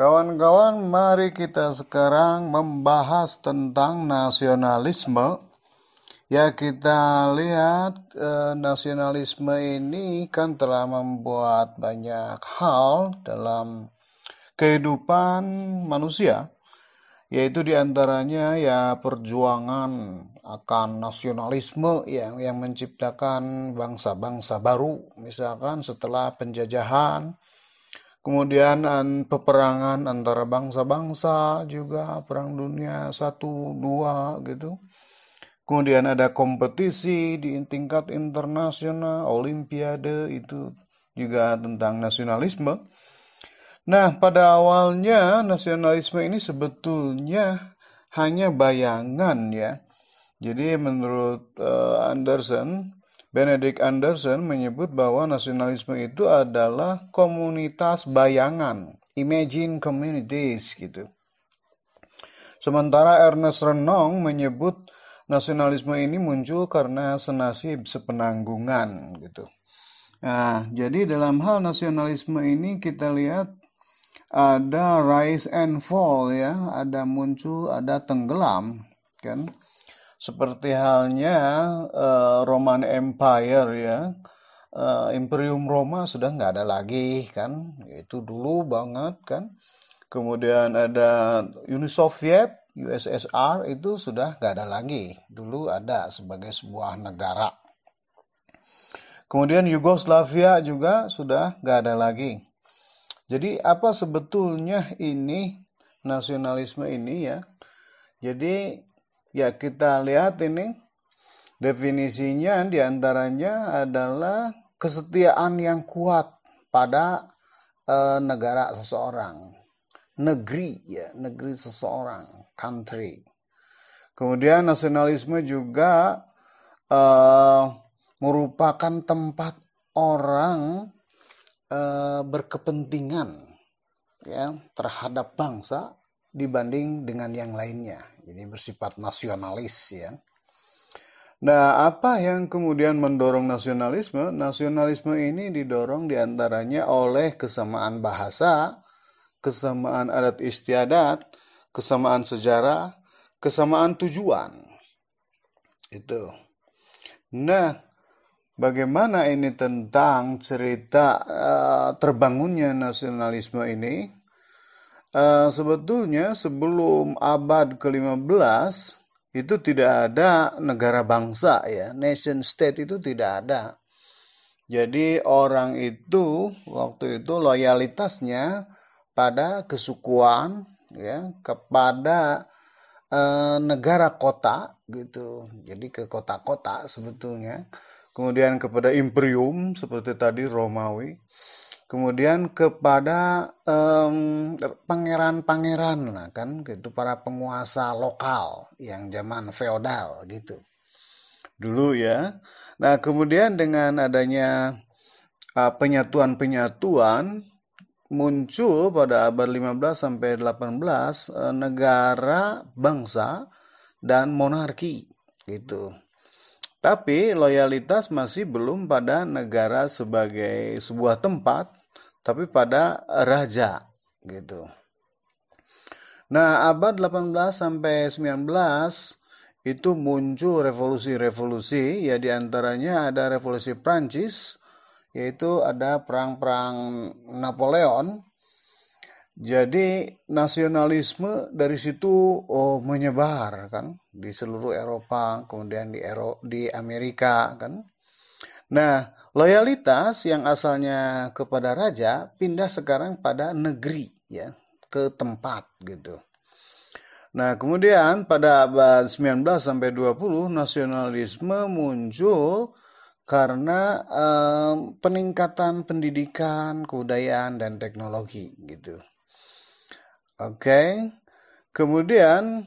Kawan-kawan, mari kita sekarang membahas tentang nasionalisme. Ya, kita lihat eh, nasionalisme ini kan telah membuat banyak hal dalam kehidupan manusia, yaitu diantaranya ya perjuangan akan nasionalisme yang yang menciptakan bangsa-bangsa baru, misalkan setelah penjajahan Kemudian an, peperangan antara bangsa-bangsa juga perang dunia satu dua gitu. Kemudian ada kompetisi di tingkat internasional, olimpiade itu juga tentang nasionalisme. Nah, pada awalnya nasionalisme ini sebetulnya hanya bayangan ya. Jadi menurut uh, eh, Anderson Benedict Anderson menyebut bahwa nasionalisme itu adalah komunitas bayangan, imagine communities gitu. Sementara Ernest Renong menyebut nasionalisme ini muncul karena senasib sepenanggungan gitu. Nah, jadi dalam hal nasionalisme ini kita lihat ada rise and fall ya, ada muncul, ada tenggelam, kan? seperti halnya uh, Roman Empire ya uh, Imperium Roma sudah nggak ada lagi kan itu dulu banget kan kemudian ada Uni Soviet USSR itu sudah nggak ada lagi dulu ada sebagai sebuah negara kemudian Yugoslavia juga sudah nggak ada lagi jadi apa sebetulnya ini nasionalisme ini ya jadi Ya kita lihat ini definisinya diantaranya adalah kesetiaan yang kuat pada eh, negara seseorang, negeri ya negeri seseorang, country. Kemudian nasionalisme juga eh, merupakan tempat orang eh, berkepentingan ya terhadap bangsa dibanding dengan yang lainnya ini bersifat nasionalis ya. Nah, apa yang kemudian mendorong nasionalisme? Nasionalisme ini didorong diantaranya oleh kesamaan bahasa, kesamaan adat istiadat, kesamaan sejarah, kesamaan tujuan. Itu. Nah, bagaimana ini tentang cerita uh, terbangunnya nasionalisme ini? Eh, sebetulnya sebelum abad ke-15 itu tidak ada negara bangsa ya, nation state itu tidak ada. Jadi orang itu waktu itu loyalitasnya pada kesukuan ya, kepada e, negara kota gitu. Jadi ke kota-kota sebetulnya. Kemudian kepada imperium seperti tadi Romawi kemudian kepada pangeran-pangeran nah kan gitu para penguasa lokal yang zaman feodal gitu dulu ya nah kemudian dengan adanya ah, penyatuan-penyatuan uh, muncul pada abad 15 sampai 18 uh, eh, negara bangsa dan monarki gitu. Tapi loyalitas masih belum pada negara sebagai sebuah tempat tapi pada raja gitu. Nah, abad 18 sampai 19 itu muncul revolusi-revolusi ya di antaranya ada revolusi Prancis yaitu ada perang-perang Napoleon. Jadi nasionalisme dari situ oh, menyebar kan di seluruh Eropa, kemudian di Ero di Amerika kan. Nah, loyalitas yang asalnya kepada raja pindah sekarang pada negeri ya, ke tempat gitu. Nah, kemudian pada abad 19 sampai 20 nasionalisme muncul karena eh, peningkatan pendidikan, kebudayaan dan teknologi gitu. Oke. Okay. Kemudian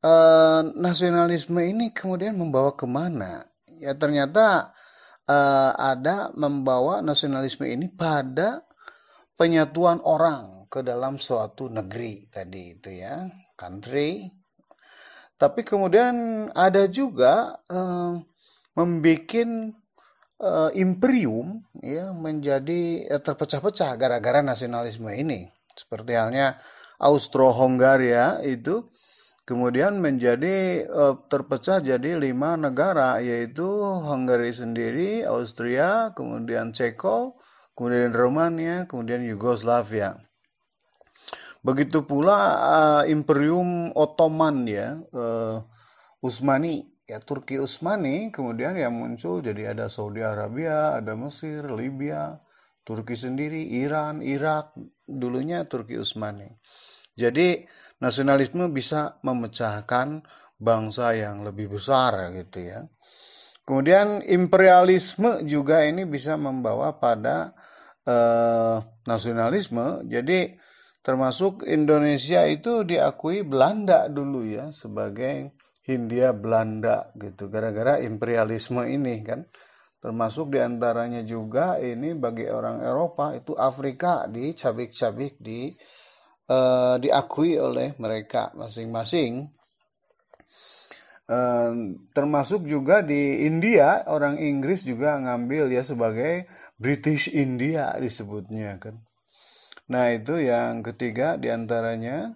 eh, nasionalisme ini kemudian membawa kemana? Ya ternyata uh, ada membawa nasionalisme ini pada penyatuan orang ke dalam suatu negeri tadi itu ya, country. Tapi kemudian ada juga uh, eh, membuat uh, eh, imperium ya menjadi ya, terpecah-pecah gara-gara nasionalisme ini. Seperti halnya Austro-Hungaria itu kemudian menjadi uh, terpecah jadi lima negara yaitu Hungary sendiri, Austria, kemudian Ceko, kemudian Romania, kemudian Yugoslavia. Begitu pula uh, Imperium Ottoman ya, uh, eh, Utsmani ya Turki Utsmani, kemudian yang muncul jadi ada Saudi Arabia, ada Mesir, Libya, Turki sendiri, Iran, Irak, dulunya Turki Utsmani. Jadi nasionalisme bisa memecahkan bangsa yang lebih besar gitu ya. Kemudian imperialisme juga ini bisa membawa pada eh, nasionalisme. Jadi termasuk Indonesia itu diakui Belanda dulu ya sebagai Hindia Belanda gitu gara-gara imperialisme ini kan. Termasuk diantaranya juga ini bagi orang Eropa itu Afrika dicabik-cabik di uh, diakui oleh mereka masing-masing. Uh, termasuk juga di India orang Inggris juga ngambil ya sebagai British India disebutnya kan. Nah itu yang ketiga diantaranya.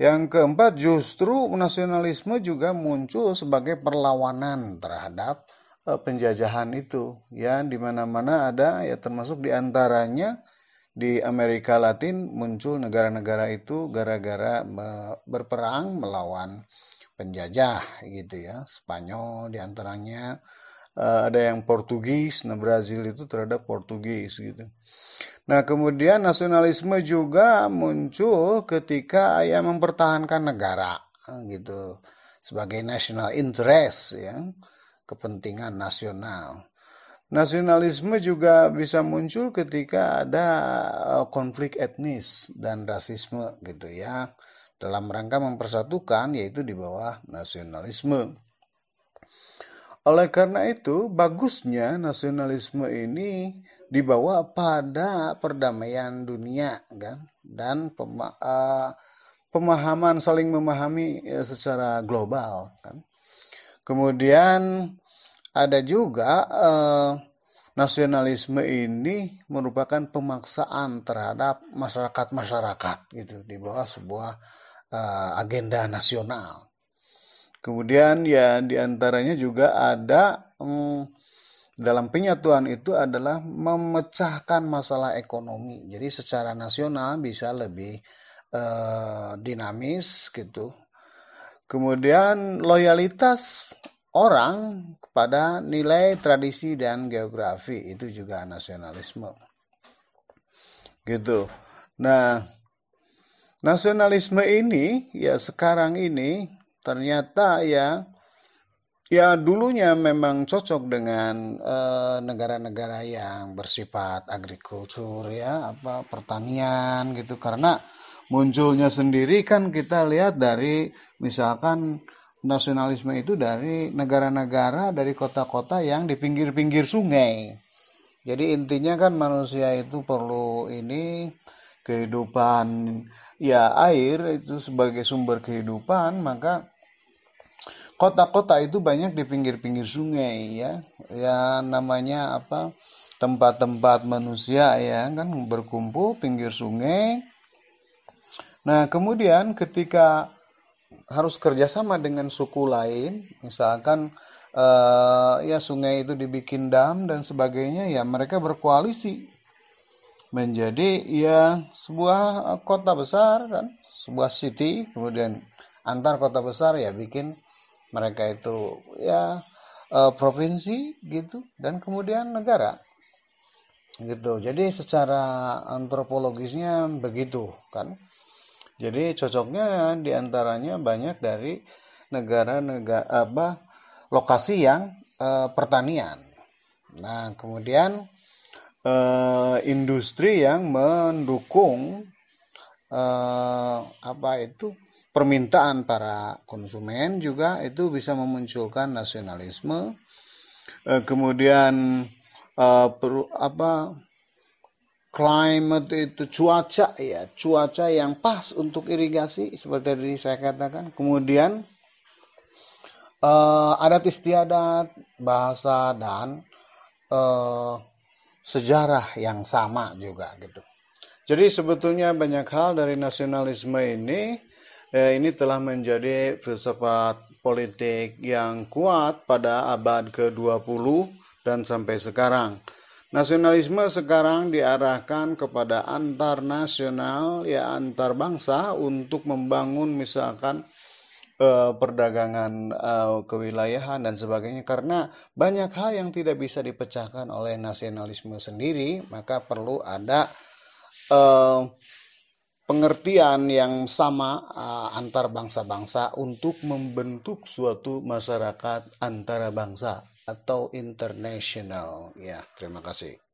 Yang keempat justru nasionalisme juga muncul sebagai perlawanan terhadap eh, penjajahan itu ya dimana mana-mana ada ya termasuk diantaranya antaranya di Amerika Latin muncul negara-negara itu gara-gara berperang melawan penjajah gitu ya Spanyol diantaranya uh, eh, ada yang Portugis nah Brazil itu terhadap Portugis gitu nah kemudian nasionalisme juga muncul ketika ia mempertahankan negara eh, gitu sebagai national interest ya kepentingan nasional Nasionalisme juga bisa muncul ketika ada eh, konflik etnis dan rasisme gitu ya dalam rangka mempersatukan yaitu di bawah nasionalisme. Oleh karena itu bagusnya nasionalisme ini dibawa pada perdamaian dunia kan dan pema uh, pemahaman saling memahami eh, secara global kan. Kemudian ada juga eh, nasionalisme ini merupakan pemaksaan terhadap masyarakat-masyarakat gitu di bawah sebuah eh, agenda nasional. Kemudian ya diantaranya juga ada hmm, dalam penyatuan itu adalah memecahkan masalah ekonomi. Jadi secara nasional bisa lebih eh, dinamis gitu. Kemudian loyalitas orang kepada nilai tradisi dan geografi itu juga nasionalisme gitu nah nasionalisme ini ya sekarang ini ternyata ya ya dulunya memang cocok dengan eh, negara-negara eh, yang bersifat agrikultur ya apa pertanian gitu karena munculnya sendiri kan kita lihat dari misalkan nasionalisme itu dari negara-negara dari kota-kota yang di pinggir-pinggir sungai. Jadi intinya kan manusia itu perlu ini kehidupan ya air itu sebagai sumber kehidupan maka kota-kota itu banyak di pinggir-pinggir sungai ya ya namanya apa tempat-tempat manusia ya kan berkumpul pinggir sungai nah kemudian ketika harus kerjasama dengan suku lain, misalkan uh, ya sungai itu dibikin dam dan sebagainya, ya mereka berkoalisi menjadi ya sebuah eh, kota besar kan, sebuah city, kemudian antar kota besar ya bikin mereka itu ya uh, provinsi gitu dan kemudian negara gitu. Jadi secara antropologisnya begitu kan jadi cocoknya diantaranya banyak dari negara-negara apa lokasi yang e, pertanian. Nah kemudian e, industri yang mendukung e, apa itu permintaan para konsumen juga itu bisa memunculkan nasionalisme. E, kemudian e, per, apa climate itu cuaca ya cuaca yang pas untuk irigasi seperti tadi saya katakan kemudian uh, adat istiadat bahasa dan uh, sejarah yang sama juga gitu jadi sebetulnya banyak hal dari nasionalisme ini eh, ini telah menjadi filsafat politik yang kuat pada abad ke-20 dan sampai sekarang. Nasionalisme sekarang diarahkan kepada antar nasional ya antar bangsa untuk membangun misalkan eh, perdagangan eh, kewilayahan dan sebagainya karena banyak hal yang tidak bisa dipecahkan oleh nasionalisme sendiri maka perlu ada eh, pengertian yang sama eh, antar bangsa-bangsa untuk membentuk suatu masyarakat antara bangsa atau international. Ya, terima kasih.